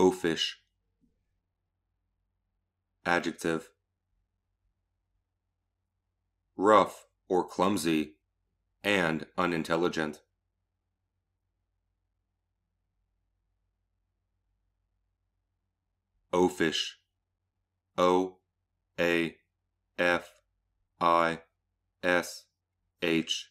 oafish adjective rough or clumsy and unintelligent oafish o a f i s h